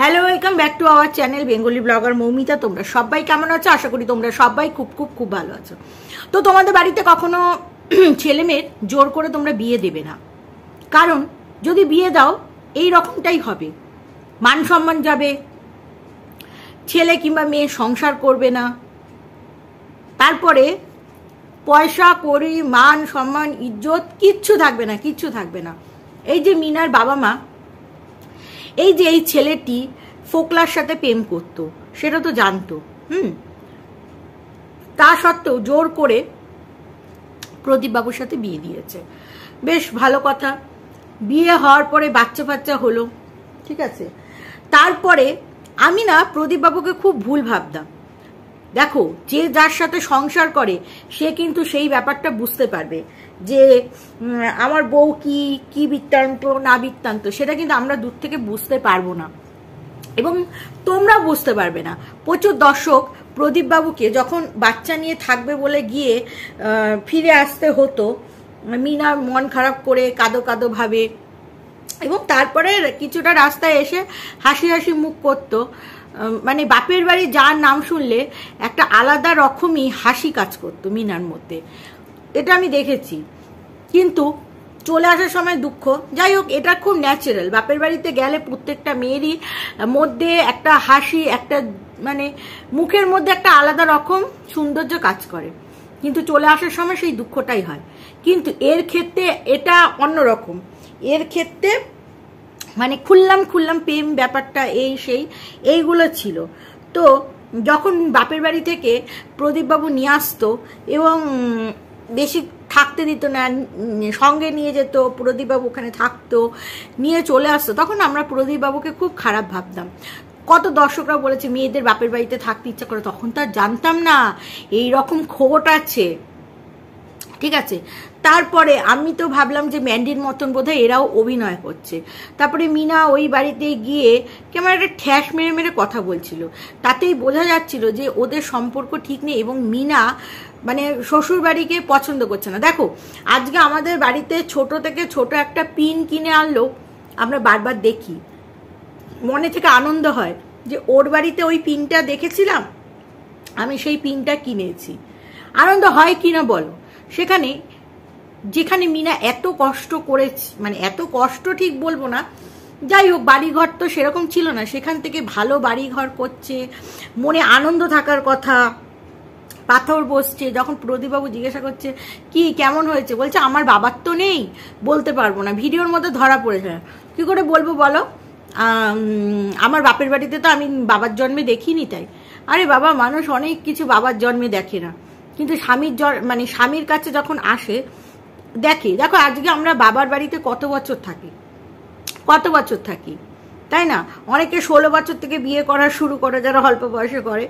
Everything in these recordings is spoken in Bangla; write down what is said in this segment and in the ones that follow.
hello welcome back to our channel Bengali blogger Moumita তোমরা সবাই কেমন আছো আশা করি তোমরা সবাই খুব খুব খুব ভালো আছো তো তোমাদের বাড়িতে কখনো ছেলেমেয়ের জোর করে তোমরা বিয়ে দেবে না কারণ যদি বিয়ে দাও এই রকমটাই হবে মান সম্মান যাবে ছেলে কিংবা মেয়ে সংসার করবে না তারপরে পয়সা করি মান সম্মান ইজ্জত কিচ্ছু থাকবে না কিচ্ছু থাকবে না এই যে মিনার বাবা মা এই যে এই ছেলেটি ফোকলার সাথে প্রেম করতো সেটা তো জানতো হুম তা সত্ত্বেও জোর করে প্রদীপবাবুর সাথে বিয়ে দিয়েছে বেশ ভালো কথা বিয়ে হওয়ার পরে বাচ্চা বাচ্চা হলো ঠিক আছে তারপরে আমি না প্রদীপবাবুকে খুব ভুল ভাবতাম দেখো যে যার সাথে সংসার করে সে কিন্তু সেই ব্যাপারটা বুঝতে পারবে যে আমার বউ কি কি বৃত্তান্ত না বৃত্তান্ত সেটা কিন্তু আমরা দূর থেকে বুঝতে পারবো না এবং তোমরা বুঝতে পারবে না প্রচুর দর্শক প্রদীপবাবুকে যখন বাচ্চা নিয়ে থাকবে বলে গিয়ে ফিরে আসতে হতো মিনা মন খারাপ করে কাঁদো কাদো ভাবে এবং তারপরে কিছুটা রাস্তায় এসে হাসি হাসি মুখ করত মানে বাপের বাড়ি যার নাম শুনলে একটা আলাদা রকমই হাসি কাজ করতো মিনার মধ্যে এটা আমি দেখেছি কিন্তু চলে আসার সময় দুঃখ যাই হোক এটা খুব ন্যাচারাল বাপের বাড়িতে গেলে প্রত্যেকটা মেয়েরই মধ্যে একটা হাসি একটা মানে মুখের মধ্যে একটা আলাদা রকম সৌন্দর্য কাজ করে কিন্তু চলে আসার সময় সেই দুঃখটাই হয় কিন্তু এর ক্ষেত্রে এটা অন্যরকম এর ক্ষেত্রে মানে খুললাম খুললাম প্রেম ব্যাপারটা এই সেই এইগুলো ছিল তো যখন বাপের বাড়ি থেকে প্রদীপবাবু নিয়ে আসতো এবং বেশি থাকতে দিত না সঙ্গে নিয়ে যেত প্রদীপবাবু ওখানে থাকতো নিয়ে চলে আসতো তখন আমরা প্রদীপবাবুকে খুব খারাপ ভাবতাম কত দর্শকরা বলেছে মেয়েদের বাপের বাড়িতে থাকতে ইচ্ছা করে তখন তো আর জানতাম না এই রকম খোট আছে ঠিক আছে তারপরে আমি তো ভাবলাম যে ম্যান্ডির মতন বোধহয় এরাও অভিনয় করছে তারপরে মিনা ওই বাড়িতে গিয়ে কেমন একটা ঠ্যাস মেরে মেরে কথা বলছিল তাতেই বোঝা যাচ্ছিল যে ওদের সম্পর্ক ঠিক নেই এবং মিনা মানে শ্বশুর বাড়িকে পছন্দ করছে না দেখো আজকে আমাদের বাড়িতে ছোট থেকে ছোট একটা পিন কিনে আনলো আমরা বারবার দেখি মনে থেকে আনন্দ হয় যে ওর বাড়িতে ওই পিনটা দেখেছিলাম আমি সেই পিনটা কিনেছি আনন্দ হয় কিনা বলো সেখানে যেখানে মিনা এত কষ্ট করে মানে এত কষ্ট ঠিক বলবো না যাই হোক বাড়িঘর তো সেরকম ছিল না সেখান থেকে ভালো বাড়িঘর করছে মনে আনন্দ থাকার কথা পাথর বসছে যখন প্রদীপবাবু জিজ্ঞাসা করছে কি কেমন হয়েছে বলছে আমার বাবার তো নেই বলতে পারবো না ভিডিওর মধ্যে ধরা পড়েছে কি করে বলবো বলো আমার বাপের বাড়িতে তো আমি বাবার জন্মে দেখিনি তাই আরে বাবা মানুষ অনেক কিছু বাবার জন্মে দেখে না কিন্তু স্বামীর জ্বর মানে স্বামীর কাছে যখন আসে দেখে দেখো আজকে আমরা বাবার বাড়িতে কত বছর থাকি কত বছর থাকি তাই না অনেকে ষোলো বছর থেকে বিয়ে করা শুরু করে যারা অল্প বয়সে করে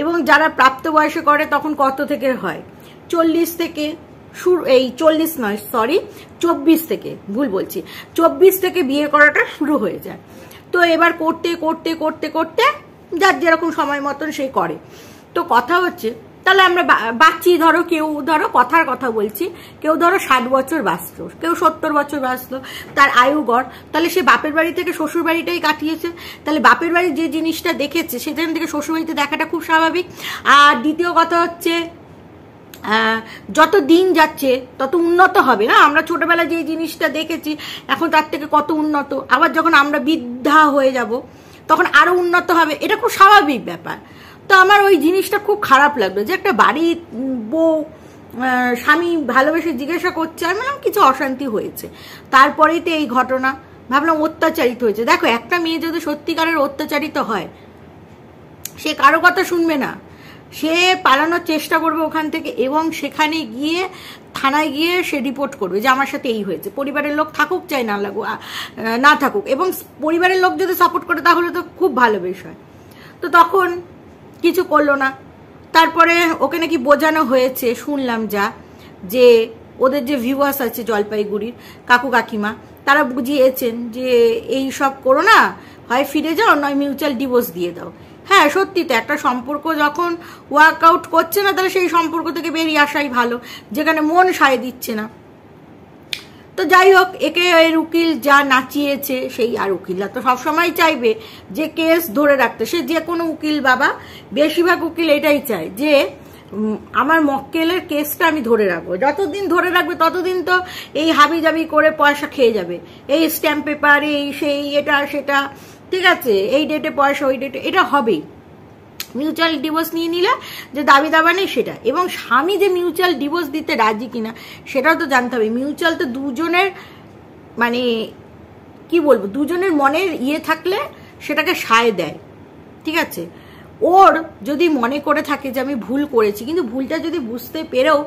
এবং যারা প্রাপ্ত বয়সে করে তখন কত থেকে হয় চল্লিশ থেকে শুরু এই চল্লিশ নয় সরি চব্বিশ থেকে ভুল বলছি চব্বিশ থেকে বিয়ে করাটা শুরু হয়ে যায় তো এবার করতে করতে করতে করতে যার যেরকম সময় মতন সে করে তো কথা হচ্ছে তাহলে আমরা বাঁচি ধরো কেউ ধরো কথার কথা বলছি কেউ ধরো ষাট বছর বাঁচল কেউ সত্তর বছর বাঁচল তার আয়ু গড় তাহলে সে বাপের বাড়ি থেকে শ্বশুর বাড়িটাই কাটিয়েছে তাহলে বাপের বাড়ি যে জিনিসটা দেখেছে সেখান থেকে শ্বশুর বাড়িতে দেখাটা খুব স্বাভাবিক আর দ্বিতীয় কথা হচ্ছে যত দিন যাচ্ছে তত উন্নত হবে না আমরা ছোটবেলায় যে জিনিসটা দেখেছি এখন তার থেকে কত উন্নত আবার যখন আমরা বৃদ্ধা হয়ে যাব তখন আরও উন্নত হবে এটা খুব স্বাভাবিক ব্যাপার তো আমার ওই জিনিসটা খুব খারাপ লাগলো যে একটা বাড়ির বউ স্বামী ভালোবেসে জিজ্ঞাসা করছে আমি বললাম কিছু অশান্তি হয়েছে তারপরেই তো এই ঘটনা ভাবলাম অত্যাচারিত হয়েছে দেখো একটা মেয়ে যদি সত্যিকারের অত্যাচারিত হয় সে কারো কথা শুনবে না সে পালানোর চেষ্টা করবে ওখান থেকে এবং সেখানে গিয়ে থানায় গিয়ে সে রিপোর্ট করবে যে আমার সাথে এই হয়েছে পরিবারের লোক থাকুক চাই না লাগুক না থাকুক এবং পরিবারের লোক যদি সাপোর্ট করে তাহলে তো খুব ভালো বিষয় তো তখন কিছু করলো না তারপরে ওকে নাকি বোঝানো হয়েছে শুনলাম যা যে ওদের যে ভিউয়ার্স আছে জলপাইগুড়ির কাকু কাকিমা তারা বুঝিয়েছেন যে এই সব করো না হয় ফিরে যাও নয় মিউচুয়াল ডিভোর্স দিয়ে দাও হ্যাঁ সত্যি তো একটা সম্পর্ক যখন ওয়ার্কআউট করছে না তাহলে সেই সম্পর্ক থেকে বেরিয়ে আসাই ভালো যেখানে মন সায় দিচ্ছে না তো যাই হোক একে এর উকিল যা নাচিয়েছে সেই আর উকিলরা তো সবসময় চাইবে যে কেস ধরে রাখতে সে যে কোনো উকিল বাবা বেশিরভাগ উকিল এটাই চায় যে আমার মক্কেলের কেসটা আমি ধরে রাখবো যতদিন ধরে রাখবে ততদিন তো এই হাবি জাবি করে পয়সা খেয়ে যাবে এই স্ট্যাম্প পেপার এই সেই এটা সেটা ঠিক আছে এই ডেটে পয়সা ওই ডেটে এটা হবেই মিউচুয়াল ডিভোর্স নিয়ে নিলে যে দাবি দাবা নেই সেটা এবং স্বামী যে মিউচুয়াল ডিভোর্স দিতে রাজি কিনা সেটাও তো জানতে হবে মিউচুয়াল তো দুজনের মানে কি বলবো দুজনের মনের ইয়ে থাকলে সেটাকে সায় দেয় ঠিক আছে ওর যদি মনে করে থাকে যে আমি ভুল করেছি কিন্তু ভুলটা যদি বুঝতে পেরেও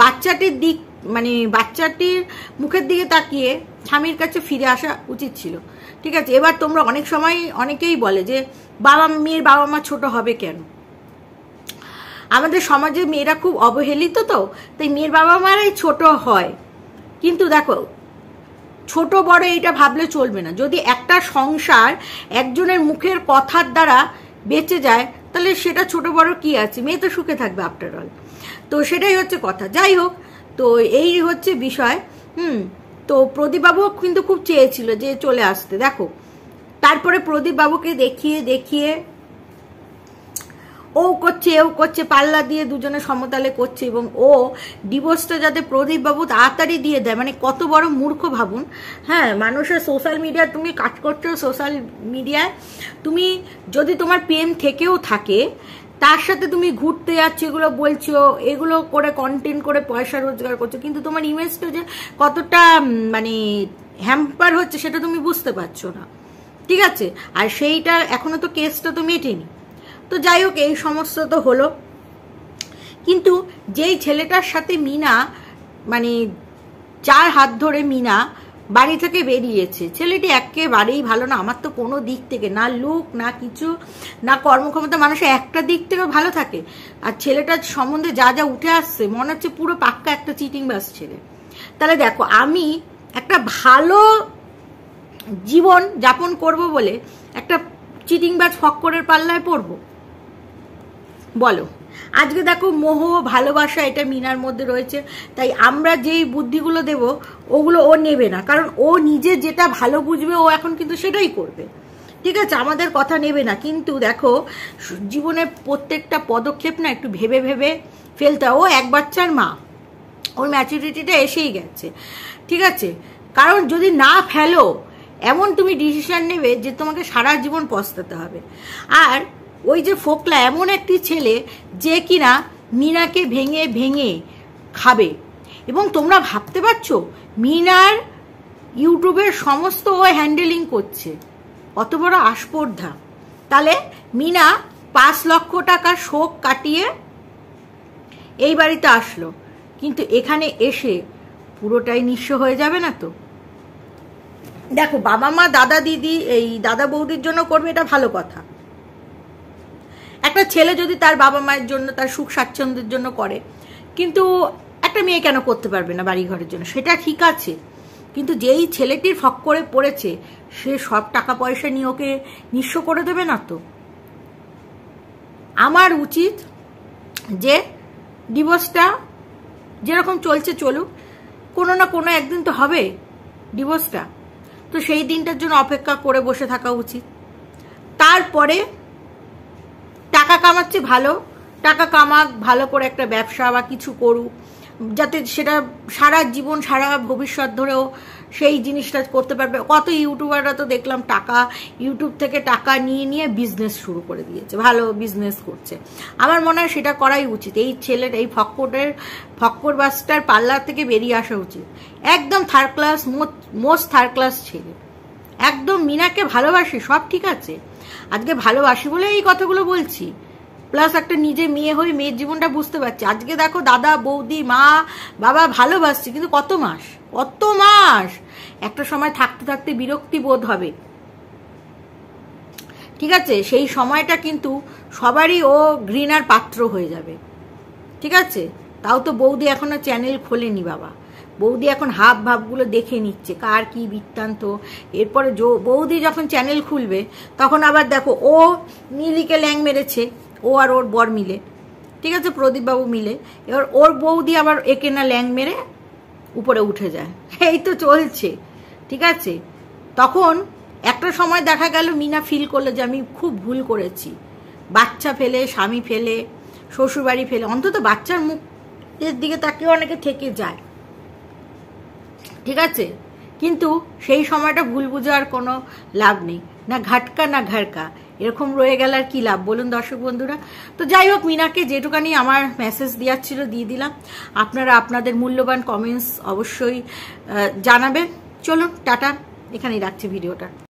বাচ্চাটির দিক মানে বাচ্চাটির মুখের দিকে তাকিয়ে স্বামীর কাছে ফিরে আসা উচিত ছিল ঠিক আছে এবার তোমরা অনেক সময় অনেকেই বলে যে বাবা মেয়ের বাবা মা ছোট হবে কেন আমাদের সমাজে মেয়েরা খুব অবহেলিত তো তাই মেয়ের বাবা মারাই ছোট হয় কিন্তু দেখো ছোট বড় এটা ভাবলে চলবে না যদি একটা সংসার একজনের মুখের কথার দ্বারা বেঁচে যায় তাহলে সেটা ছোট বড় কি আছে মেয়ে তো সুখে থাকবে আফটার অল তো সেটাই হচ্ছে কথা যাই হোক তো এই হচ্ছে বিষয় হুম তো প্রদীপবাবু কিন্তু খুব চেয়েছিল যে চলে আসতে দেখো তারপরে প্রদীপবাবুকে দেখিয়ে দেখিয়ে ও করছে ও করছে পাল্লা দিয়ে দুজনে সমতালে করছে এবং ও ডিভোর্সটা যাতে প্রদীপবাবু তাড়াতাড়ি দিয়ে দেয় মানে কত বড় মূর্খ ভাবুন হ্যাঁ মানুষের সোশ্যাল মিডিয়ায় তুমি কাজ করছো সোশ্যাল মিডিয়ায় তুমি যদি তোমার প্রেম থেকেও থাকে তার সাথে তুমি ঘুরতে যাচ্ছ এগুলো বলছো এগুলো করে কন্টেন্ট করে পয়সা রোজগার করছো কিন্তু তোমার ইমেজটা যে কতটা মানে হ্যাম্পার হচ্ছে সেটা তুমি বুঝতে পারছো না ঠিক আছে আর সেইটা এখনো তো কেসটা তো মেটেনি তো যাই হোক এই সমস্যা তো হলো কিন্তু যেই ছেলেটার সাথে মিনা মানে চার হাত ধরে মিনা বাড়ি থেকে বেরিয়েছে ছেলেটি একেবারেই ভালো না আমার তো কোনো দিক থেকে না লুক না কিছু না কর্মক্ষমতা মানুষ একটা দিক থেকে ভালো থাকে আর ছেলেটার সম্বন্ধে যা যা উঠে আসছে মনে হচ্ছে পুরো পাক্কা একটা চিটিং বাস ছেলে তাহলে দেখো আমি একটা ভালো জীবন যাপন করব বলে একটা চিটিং বাস ফক করে পাল্লায় পড়ব বলো আজকে দেখো মোহ ভালোবাসা এটা মিনার মধ্যে রয়েছে তাই আমরা যেই বুদ্ধিগুলো দেব ওগুলো ও নেবে না কারণ ও নিজে যেটা ভালো বুঝবে ও এখন কিন্তু সেটাই করবে ঠিক আছে আমাদের কথা নেবে না কিন্তু দেখো জীবনের প্রত্যেকটা পদক্ষেপ না একটু ভেবে ভেবে ফেলতে ও এক বাচ্চার মা ওর ম্যাচুরিটিটা এসেই গেছে ঠিক আছে কারণ যদি না ফেলো এমন তুমি ডিসিশন নেবে যে তোমাকে সারা জীবন পস্তাতে হবে আর ওই যে ফোকলা এমন একটি ছেলে যে কিনা মিনাকে ভেঙে ভেঙে খাবে এবং তোমরা ভাবতে পারছ মিনার ইউটিউবের সমস্ত ও হ্যান্ডেলিং করছে অত বড় আস্পর্ধা তাহলে মিনা পাঁচ লক্ষ টাকা শোক কাটিয়ে এই বাড়িতে আসলো কিন্তু এখানে এসে পুরোটাই নিঃস্ব হয়ে যাবে না তো দেখো বাবা মা দাদা দিদি এই দাদা বৌদির জন্য করবে এটা ভালো কথা একটা ছেলে যদি তার বাবা মায়ের জন্য তার সুখ স্বাচ্ছন্দ্যের জন্য করে কিন্তু একটা মেয়ে কেন করতে পারবে না বাড়ি ঘরের জন্য সেটা ঠিক আছে কিন্তু যেই ছেলেটির ফক করে পড়েছে সে সব টাকা পয়সা নিয়ে ওকে নিঃস্ব করে দেবে না তো আমার উচিত যে ডিভোর্সটা যেরকম চলছে চলুক কোনো না কোনো একদিন তো হবে ডিভোর্সটা তো সেই দিনটার জন্য অপেক্ষা করে বসে থাকা উচিত তারপরে টাকা কামাচ্ছে ভালো টাকা কামাক ভালো করে একটা ব্যবসা বা কিছু করুক যাতে সেটা সারা জীবন সারা ভবিষ্যৎ ধরেও সেই জিনিসটা করতে পারবে কত ইউটিউবাররা তো দেখলাম টাকা ইউটিউব থেকে টাকা নিয়ে নিয়ে বিজনেস শুরু করে দিয়েছে ভালো বিজনেস করছে আমার মনে হয় সেটা করাই উচিত এই ছেলের এই ফক্করের ফক্কর বাসটার পাল্লার থেকে বেরিয়ে আসা উচিত একদম third class most third class ছেলে একদম মিনাকে ভালোবাসি সব ঠিক আছে আজকে ভালোবাসি বলে এই কথাগুলো বলছি প্লাস একটা নিজে মেয়ে হয়ে মেয়ের জীবনটা বুঝতে পারছি আজকে দেখো দাদা বৌদি মা বাবা ভালোবাসছি কিন্তু কত মাস কত মাস একটা সময় থাকতে থাকতে বিরক্তি বোধ হবে ঠিক আছে সেই সময়টা কিন্তু সবারই ও ঘৃণার পাত্র হয়ে যাবে ঠিক আছে তাও তো বৌদি এখনো চ্যানেল খোলেনি বাবা বৌদি এখন হাব ভাবগুলো দেখে নিচ্ছে কার কি বৃত্তান্ত এরপরে বৌদি যখন চ্যানেল খুলবে তখন আবার দেখো ও মিলিকে ল্যাং মেরেছে ও আর ওর বর মিলে ঠিক আছে প্রদীপবাবু মিলে এবার ওর বৌদি আবার একে না ল্যাং মেরে উপরে উঠে যায় এই তো চলছে ঠিক আছে তখন একটা সময় দেখা গেল মিনা ফিল করলো যে আমি খুব ভুল করেছি বাচ্চা ফেলে স্বামী ফেলে শ্বশুরবাড়ি ফেলে অন্তত বাচ্চার মুখের দিকে তাকিয়ে অনেকে থেকে যায় ঠিক আছে কিন্তু সেই সময়টা ভুল বুঝে আর কোনো লাভ নেই না ঘাটকা না ঘাটকা এরকম রয়ে গেল আর কি লাভ বলুন দর্শক বন্ধুরা তো যাই হোক মিনাকে যেটুকানি আমার মেসেজ দেওয়ার ছিল দিয়ে দিলাম আপনারা আপনাদের মূল্যবান কমেন্টস অবশ্যই জানাবেন চলুন টাটা এখানেই রাখছি ভিডিওটা